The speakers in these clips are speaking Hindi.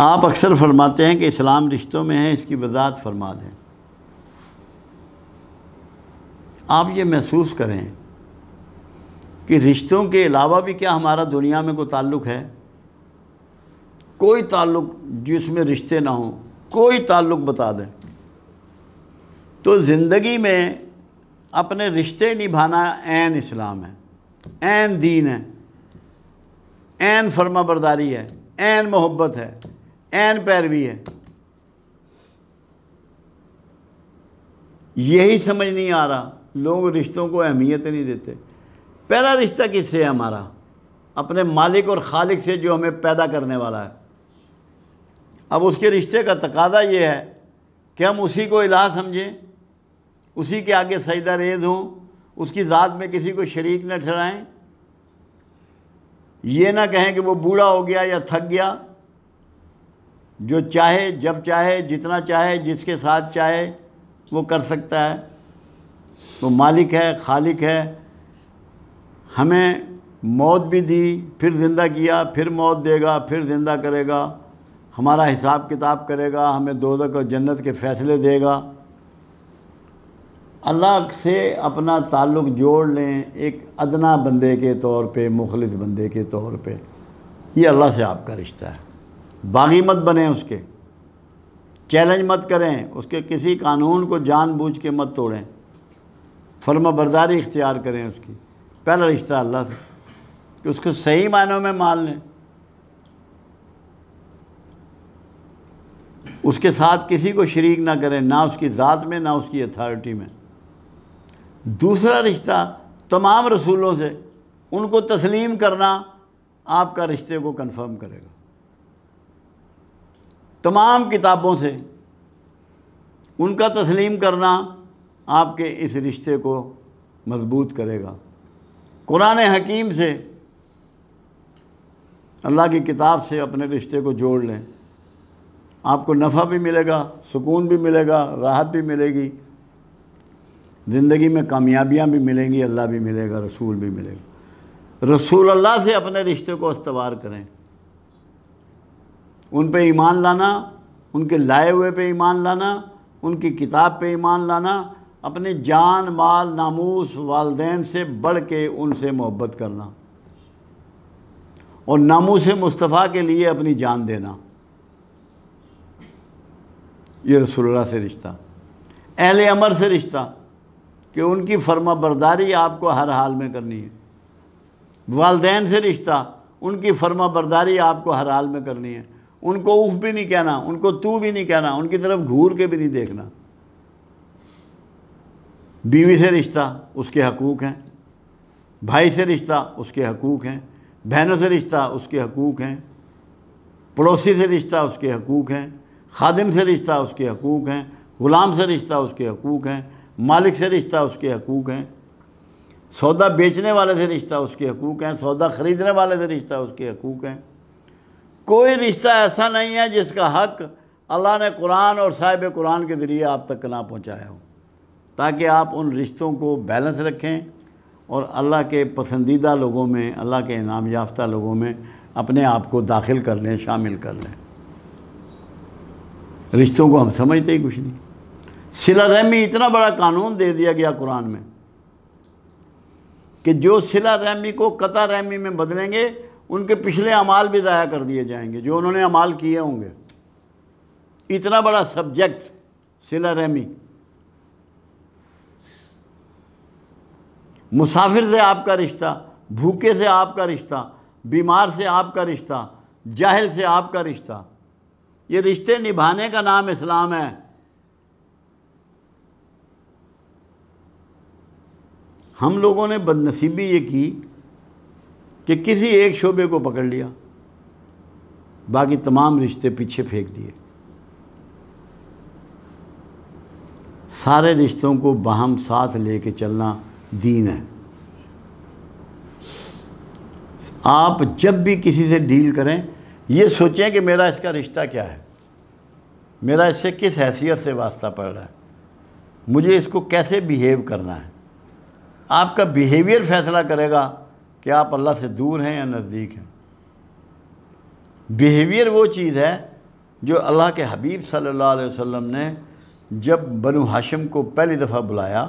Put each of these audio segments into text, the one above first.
आप अक्सर फरमाते हैं कि इस्लाम रिश्तों में है इसकी वजात फरमा दें आप ये महसूस करें कि रिश्तों के अलावा भी क्या हमारा दुनिया में कोई ताल्लुक़ है कोई ताल्लुक़ जिसमें रिश्ते ना हों कोई ताल्लुक़ बता दें तो ज़िंदगी में अपने रिश्ते निभाना एन इस्लाम है एन दीन है एन फर्मा बरदारी है एन मोहब्बत है एन पैरवी है यही समझ नहीं आ रहा लोग रिश्तों को अहमियत नहीं देते पहला रिश्ता किससे है हमारा अपने मालिक और खालिक से जो हमें पैदा करने वाला है अब उसके रिश्ते का तकादा ये है कि हम उसी को इलाह समझें उसी के आगे सजदा रेज हों उसकी ज़ात में किसी को शरीक न ठहराएं ये ना कहें कि वो बूढ़ा हो गया या थक गया जो चाहे जब चाहे जितना चाहे जिसके साथ चाहे वो कर सकता है वो मालिक है खालिक है हमें मौत भी दी फिर ज़िंदा किया फिर मौत देगा फिर ज़िंदा करेगा हमारा हिसाब किताब करेगा हमें दो और जन्नत के फ़ैसले देगा अल्लाह से अपना ताल्लुक जोड़ लें एक अदना बंदे के तौर पे मुखलद बंदे के तौर पे ये अल्लाह से आपका रिश्ता है बागी मत बने उसके चैलेंज मत करें उसके किसी कानून को जानबूझ के मत तोड़ें फर्म बरदारी इख्तियार करें उसकी पहला रिश्ता अल्लाह से कि उसको सही मायनों में मान लें उसके साथ किसी को शरीक ना करें ना उसकी ज़ात में ना उसकी अथॉरिटी में दूसरा रिश्ता तमाम रसूलों से उनको तस्लीम करना आपका रिश्ते को कन्फर्म करेगा तमाम किताबों से उनका तस्लीम करना आपके इस रिश्ते को मजबूत करेगा कुरान हकीम से अल्लाह की किताब से अपने रिश्ते को जोड़ लें आपको नफ़ा भी मिलेगा सुकून भी मिलेगा राहत भी मिलेगी ज़िंदगी में कामयाबियाँ भी मिलेंगी अल्लाह भी मिलेगा रसूल भी मिलेगा रसूल अल्लाह से अपने रिश्ते को इस्तवार करें उन पर ईमान लाना उनके लाए हुए पे ईमान लाना उनकी किताब पे ईमान लाना अपने जान माल नामूस वालदेन से बढ़ के उनसे मोहब्बत करना और नामूस मुस्तफ़ा के लिए अपनी जान देना ये रसोल्ला से रिश्ता अहल अमर से रिश्ता कि उनकी फर्मा बरदारी आपको हर हाल में करनी है वालदेन से रिश्ता उनकी फर्मा बरदारी आपको हर हाल में करनी है उनको उफ भी नहीं कहना उनको तू भी नहीं कहना उनकी तरफ घूर के भी नहीं देखना बीवी से रिश्ता उसके हकूक़ हैं भाई से रिश्ता उसके हकूक़ हैं बहनों से रिश्ता उसके हकूक़ हैं पड़ोसी से रिश्ता उसके हकूक़ हैं खादिम से रिश्ता उसके हकूक़ हैं ग़ुलाम से रिश्ता उसके हकूक़ हैं मालिक से रिश्ता उसके हकूक़ हैं सौदा बेचने वाले से रिश्ता उसके हकूक़ हैं सौदा ख़रीदने वाले से रिश्ता उसके हकूक़ हैं कोई रिश्ता ऐसा नहीं है जिसका हक अल्लाह ने कुरान और साहिब कुरान के ज़रिए आप तक ना पहुँचाया हो ताकि आप उन रिश्तों को बैलेंस रखें और अल्लाह के पसंदीदा लोगों में अल्लाह के इनाम याफ्ता लोगों में अपने आप को दाखिल कर लें शामिल कर लें रिश्तों को हम समझते ही कुछ नहीं सिला रहमी इतना बड़ा कानून दे दिया गया कुरान में कि जो सिला रहमी को कता रहमी में बदलेंगे उनके पिछले अमाल भी ज़ाया कर दिए जाएंगे जो उन्होंने अमाल किए होंगे इतना बड़ा सब्जेक्ट सिला रहमी मुसाफिर से आपका रिश्ता भूखे से आपका रिश्ता बीमार से आपका रिश्ता जाहिल से आपका रिश्ता ये रिश्ते निभाने का नाम इस्लाम है हम लोगों ने बदनसीबी ये की कि किसी एक शोबे को पकड़ लिया बाकी तमाम रिश्ते पीछे फेंक दिए सारे रिश्तों को बहम साथ लेके चलना दीन है आप जब भी किसी से डील करें ये सोचें कि मेरा इसका रिश्ता क्या है मेरा इससे किस हैसियत से वास्ता पड़ रहा है मुझे इसको कैसे बिहेव करना है आपका बिहेवियर फैसला करेगा कि आप अल्लाह से दूर हैं या नज़दीक हैं बिहेवियर वो चीज़ है जो अल्लाह के हबीब सल्लल्लाहु अलैहि वसल्लम ने जब बनु हाशिम को पहली दफ़ा बुलाया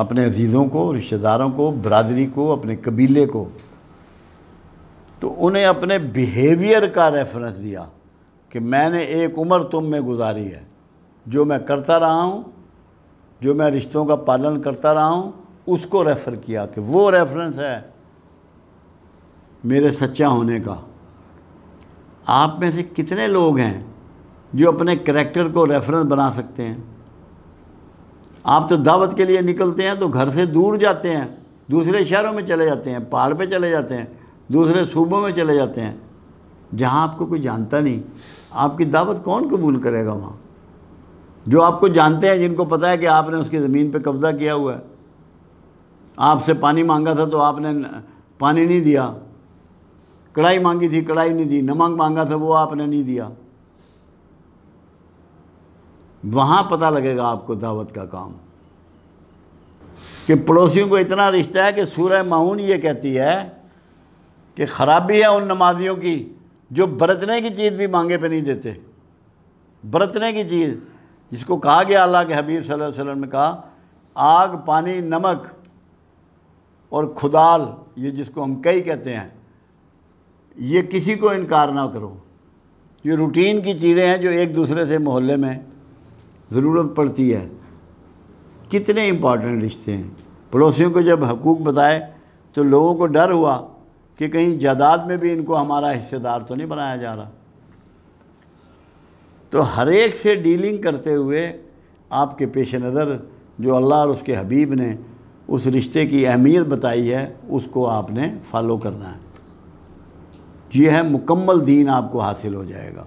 अपने अजीज़ों को रिश्तेदारों को बरदरी को अपने कबीले को तो उन्हें अपने बिहेवियर का रेफरेंस दिया कि मैंने एक उम्र तुम में गुजारी है जो मैं करता रहा हूँ जो मैं रिश्तों का पालन करता रहा हूँ उसको रेफ़र किया कि वो रेफरेंस है मेरे सच्चा होने का आप में से कितने लोग हैं जो अपने करेक्टर को रेफरेंस बना सकते हैं आप तो दावत के लिए निकलते हैं तो घर से दूर जाते हैं दूसरे शहरों में चले जाते हैं पहाड़ पे चले जाते हैं दूसरे सूबों में चले जाते हैं जहाँ आपको कोई जानता नहीं आपकी दावत कौन कबूल करेगा वहाँ जो आपको जानते हैं जिनको पता है कि आपने उसकी ज़मीन पे कब्ज़ा किया हुआ है आपसे पानी मांगा था तो आपने पानी नहीं दिया कढ़ाई मांगी थी कढ़ाई नहीं दी नमक मांगा था वो आपने नहीं दिया वहाँ पता लगेगा आपको दावत का काम कि पड़ोसियों को इतना रिश्ता है कि सूरह माउन ये कहती है कि ख़राबी है उन नमाजियों की जो बरतने की चीज़ भी मांगे पे नहीं देते बरतने की चीज़ जिसको कहा गया अल्लाह के हबीब सल्लल्लाहु अलैहि वसल्लम ने कहा आग पानी नमक और खुदाल ये जिसको हम कई कहते हैं ये किसी को इनकार ना करो ये रूटीन की चीज़ें हैं जो एक दूसरे से मोहल्ले में ज़रूरत पड़ती है कितने इम्पॉर्टेंट रिश्ते हैं पड़ोसियों को जब हकूक़ बताए तो लोगों को डर हुआ कि कहीं जायदाद में भी इनको हमारा हिस्सेदार तो नहीं बनाया जा रहा तो हर एक से डीलिंग करते हुए आपके पेश नज़र जो अल्लाह और उसके हबीब ने उस रिश्ते की अहमियत बताई है उसको आपने फॉलो करना है यह है मुकम्मल दीन आपको हासिल हो जाएगा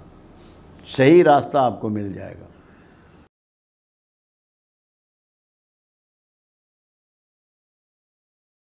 सही रास्ता आपको मिल जाएगा